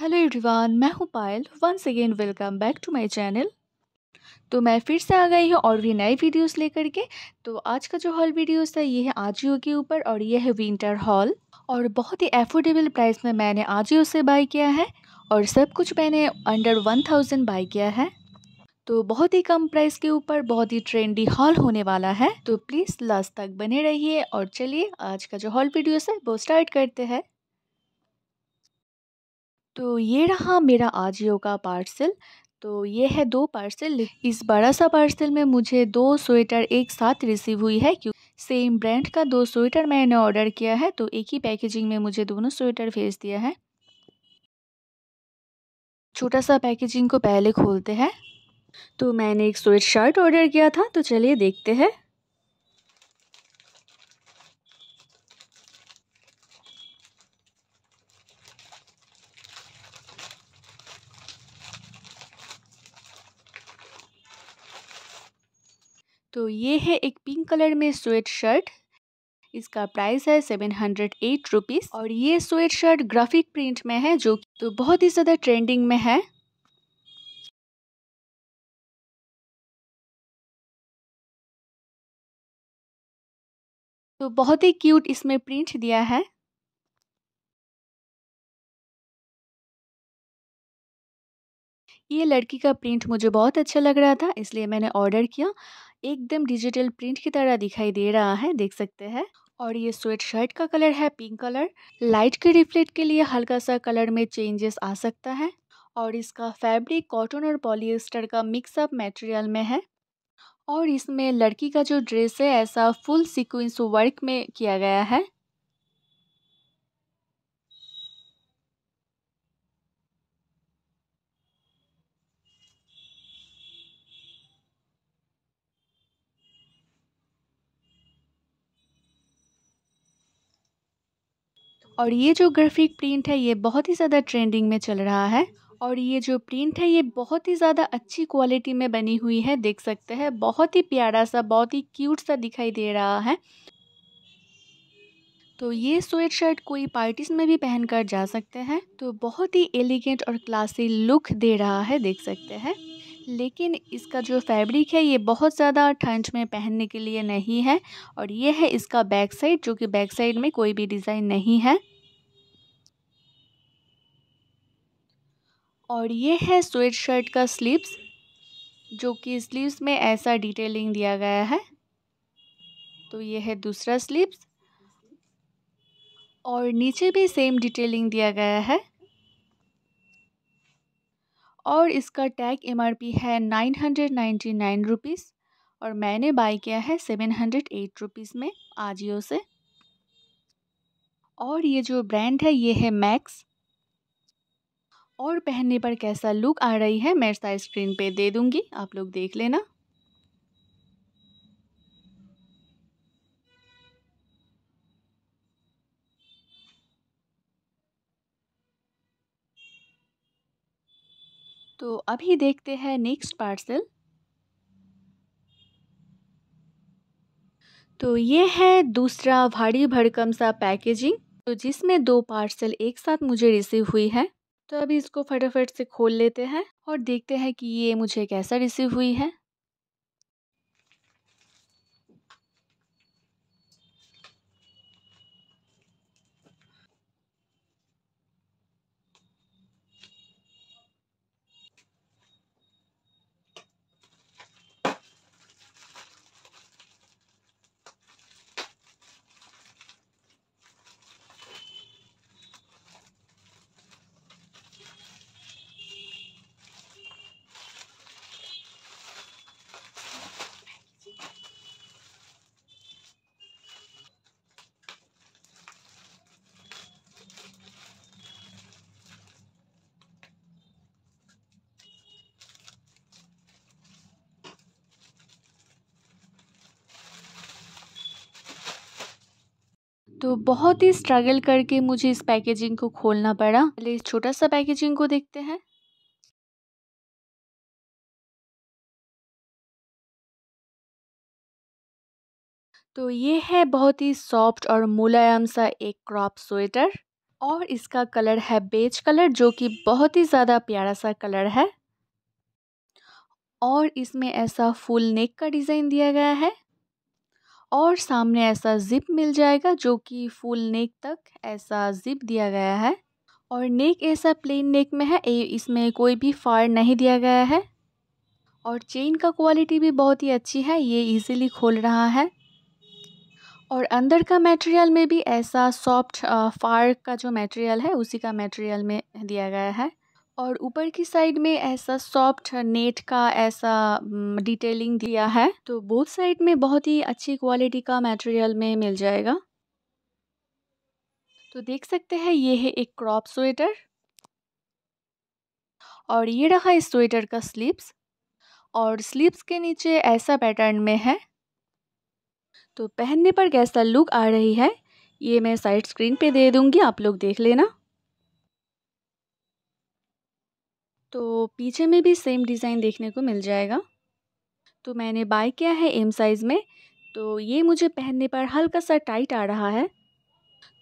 hello everyone मैं हूँ Payal once again welcome back to my channel तो मैं फिर से आ गई हूँ और भी नए वीडियोस लेकर के तो आज का जो हॉल वीडियोस था ये है आजियो के ऊपर और ये है विंटर हॉल और बहुत ही एफोर्डेबल प्राइस में मैंने आजियो से बाई किया है और सब कुछ मैंने अंडर वन थाउजेंड बाई किया है तो बहुत ही कम प्राइस के ऊपर बहुत ही ट्रेंडी हॉल होने वाला है तो प्लीज़ लास्ट तक बने रहिए और चलिए आज का जो हॉल वीडियोस है वो स्टार्ट करते हैं तो ये रहा मेरा आजियो का पार्सल तो ये है दो पार्सल इस बड़ा सा पार्सल में मुझे दो स्वेटर एक साथ रिसीव हुई है क्यों सेम ब्रांड का दो स्वेटर मैंने ऑर्डर किया है तो एक ही पैकेजिंग में मुझे दोनों स्वेटर भेज दिया है छोटा सा पैकेजिंग को पहले खोलते हैं तो मैंने एक स्वेट शर्ट ऑर्डर किया था तो चलिए देखते हैं तो ये है एक पिंक कलर में स्वेट शर्ट इसका प्राइस है सेवन हंड्रेड एट रुपीज़ और ये स्वेट शर्ट ग्राफिक प्रिंट में है जो तो बहुत ही ज़्यादा ट्रेंडिंग में है तो बहुत ही क्यूट इसमें प्रिंट दिया है ये लड़की का प्रिंट मुझे बहुत अच्छा लग रहा था इसलिए मैंने ऑर्डर किया एकदम डिजिटल प्रिंट की तरह दिखाई दे रहा है देख सकते हैं और ये स्वेट शर्ट का कलर है पिंक कलर लाइट के रिफ्लेक्ट के लिए हल्का सा कलर में चेंजेस आ सकता है और इसका फैब्रिक कॉटन और पॉलिएस्टर का मिक्सअप मटेरियल में है और इसमें लड़की का जो ड्रेस है ऐसा फुल सीक्वेंस वर्क में किया गया है और ये जो ग्राफिक प्रिंट है ये बहुत ही ज़्यादा ट्रेंडिंग में चल रहा है और ये जो प्रिंट है ये बहुत ही ज़्यादा अच्छी क्वालिटी में बनी हुई है देख सकते हैं बहुत ही प्यारा सा बहुत ही क्यूट सा दिखाई दे रहा है तो ये स्वेट शर्ट कोई पार्टीज में भी पहन कर जा सकते हैं तो बहुत ही एलिगेंट और क्लासी लुक दे रहा है देख सकते हैं लेकिन इसका जो फैब्रिक है ये बहुत ज़्यादा ठंड में पहनने के लिए नहीं है और ये है इसका बैक साइड जो कि बैक साइड में कोई भी डिज़ाइन नहीं है और ये है स्वेट शर्ट का स्लीव्स जो कि स्लीव्स में ऐसा डिटेलिंग दिया गया है तो ये है दूसरा स्लीव्स और नीचे भी सेम डिटेलिंग दिया गया है और इसका टैग एमआरपी है nine hundred ninety nine rupees और मैंने बाई किया है सेवन हंड्रेड एट रुपीज़ में आजियो से और ये जो ब्रांड है ये है मैक्स और पहनने पर कैसा लुक आ रही है मैं साइड स्क्रीन पे दे दूंगी आप लोग देख लेना तो अभी देखते हैं नेक्स्ट पार्सल तो ये है दूसरा भारी भड़कम सा पैकेजिंग तो जिसमें दो पार्सल एक साथ मुझे रिसीव हुई है तो अभी इसको फटाफट से खोल लेते हैं और देखते हैं कि ये मुझे कैसा रिसीव हुई है तो बहुत ही स्ट्रगल करके मुझे इस पैकेजिंग को खोलना पड़ा पहले इस छोटा सा पैकेजिंग को देखते हैं तो ये है बहुत ही सॉफ्ट और मुलायम सा एक क्रॉप स्वेटर और इसका कलर है बेज कलर जो कि बहुत ही ज़्यादा प्यारा सा कलर है और इसमें ऐसा फुल नेक का डिज़ाइन दिया गया है और सामने ऐसा ज़िप मिल जाएगा जो कि फुल नेक तक ऐसा ज़िप दिया गया है और नेक ऐसा प्लेन नेक में है इसमें कोई भी फार नहीं दिया गया है और चेन का क्वालिटी भी बहुत ही अच्छी है ये इजीली खोल रहा है और अंदर का मटेरियल में भी ऐसा सॉफ्ट फार का जो मटेरियल है उसी का मटेरियल में दिया गया है और ऊपर की साइड में ऐसा सॉफ्ट नेट का ऐसा डिटेलिंग दिया है तो बोथ साइड में बहुत ही अच्छी क्वालिटी का मटेरियल में मिल जाएगा तो देख सकते हैं ये है एक क्रॉप स्वेटर और ये रहा इस स्वेटर का स्लीव्स और स्लीव्स के नीचे ऐसा पैटर्न में है तो पहनने पर कैसा लुक आ रही है ये मैं साइड स्क्रीन पे दे दूँगी आप लोग देख लेना तो पीछे में भी सेम डिज़ाइन देखने को मिल जाएगा तो मैंने बाय किया है एम साइज़ में तो ये मुझे पहनने पर हल्का सा टाइट आ रहा है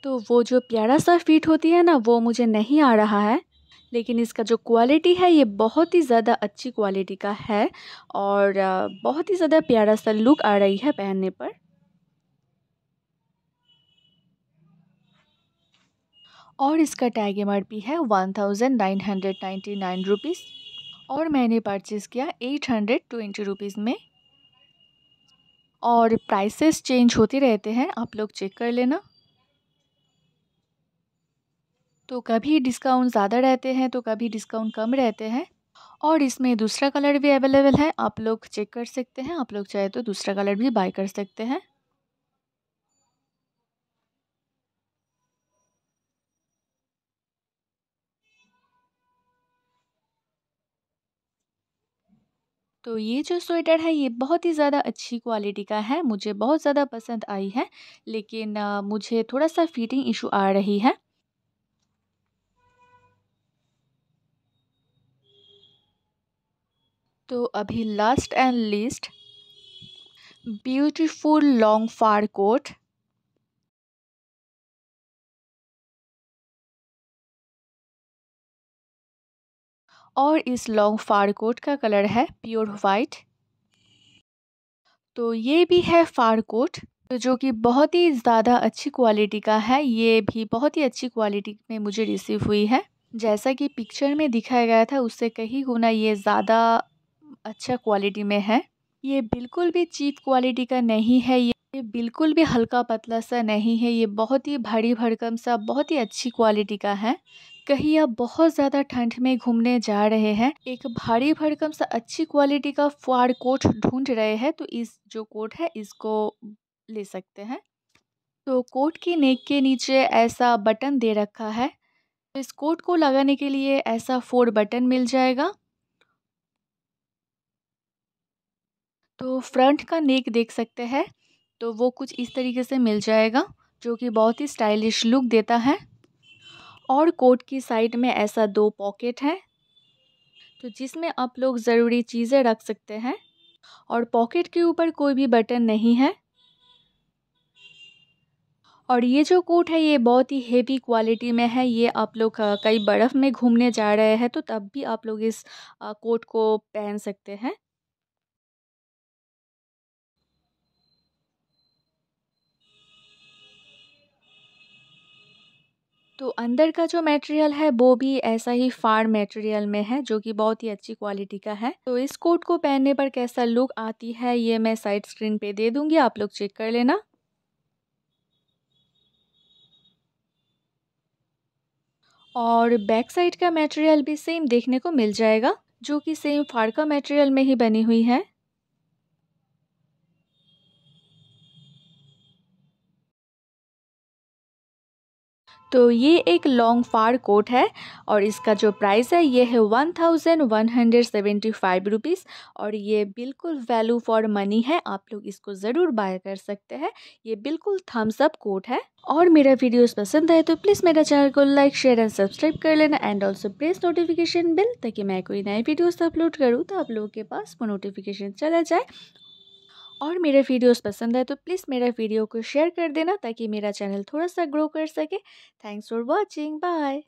तो वो जो प्यारा सा फिट होती है ना वो मुझे नहीं आ रहा है लेकिन इसका जो क्वालिटी है ये बहुत ही ज़्यादा अच्छी क्वालिटी का है और बहुत ही ज़्यादा प्यारा सा लुक आ रही है पहनने पर और इसका टैग एम पी है one thousand nine hundred ninety nine rupees और मैंने परचेज़ किया एट हंड्रेड ट्वेंटी रुपीज़ में और प्राइसेस चेंज होते रहते हैं आप लोग चेक कर लेना तो कभी डिस्काउंट ज़्यादा रहते हैं तो कभी डिस्काउंट कम रहते हैं और इसमें दूसरा कलर भी अवेलेबल है आप लोग चेक कर सकते हैं आप लोग चाहे तो दूसरा कलर भी बाय कर सकते हैं तो ये जो स्वेटर है ये बहुत ही ज़्यादा अच्छी क्वालिटी का है मुझे बहुत ज़्यादा पसंद आई है लेकिन मुझे थोड़ा सा फिटिंग इशू आ रही है तो अभी last and least beautiful long fur coat और इस लॉन्ग फार कोट का कलर है प्योर वाइट तो ये भी है फार कोट तो जो कि बहुत ही ज़्यादा अच्छी क्वालिटी का है ये भी बहुत ही अच्छी क्वालिटी में मुझे रिसीव हुई है जैसा कि पिक्चर में दिखाया गया था उससे कहीं गुना ये ज़्यादा अच्छा क्वालिटी में है ये बिल्कुल भी चीप क्वालिटी का नहीं है ये ये बिल्कुल भी हल्का पतला सा नहीं है ये बहुत ही भारी भड़कम सा बहुत ही अच्छी क्वालिटी का है कहीं आप बहुत ज़्यादा ठंड में घूमने जा रहे हैं एक भारी भरकम सा अच्छी क्वालिटी का फाड़ कोट ढूंढ रहे हैं तो इस जो कोट है इसको ले सकते हैं तो कोट की नेक के नीचे ऐसा बटन दे रखा है इस कोट को लगाने के लिए ऐसा फोर बटन मिल जाएगा तो फ्रंट का नेक देख सकते हैं तो वो कुछ इस तरीके से मिल जाएगा जो कि बहुत ही स्टाइलिश लुक देता है और कोट की साइड में ऐसा दो पॉकेट है तो जिसमें आप लोग ज़रूरी चीज़ें रख सकते हैं और पॉकेट के ऊपर कोई भी बटन नहीं है और ये जो कोट है ये बहुत ही हेवी क्वालिटी में है ये आप लोग कई बर्फ़ में घूमने जा रहे हैं तो तब भी आप लोग इस कोट को पहन सकते हैं तो अंदर का जो मटेरियल है वो भी ऐसा ही फाड़ मटेरियल में है जो कि बहुत ही अच्छी क्वालिटी का है तो इस कोट को पहनने पर कैसा लुक आती है ये मैं साइड स्क्रीन पे दे दूंगी आप लोग चेक कर लेना और बैक साइड का मटेरियल भी सेम देखने को मिल जाएगा जो कि सेम फाड़ का मटेरियल में ही बनी हुई है तो ये एक लॉन्ग फार कोट है और इसका जो प्राइस है ये है one thousand one hundred seventy five rupees और ये बिल्कुल वैल्यू फॉर मनी है आप लोग इसको ज़रूर बाय कर सकते हैं ये बिल्कुल थम्स अप कोट है और मेरा वीडियोस पसंद आए तो प्लीज़ मेरा चैनल को लाइक शेयर एंड सब्सक्राइब कर लेना and also press notification bell ताकि मैं कोई नए वीडियोज अपलोड करूँ तो आप लोगों के पास वो नोटिफिकेशन चला जाए और मेरे वीडियोस पसंद है तो प्लीज़ मेरा वीडियो को शेयर कर देना ताकि मेरा चैनल थोड़ा सा ग्रो कर सके थैंक्स फॉर वॉचिंग बाय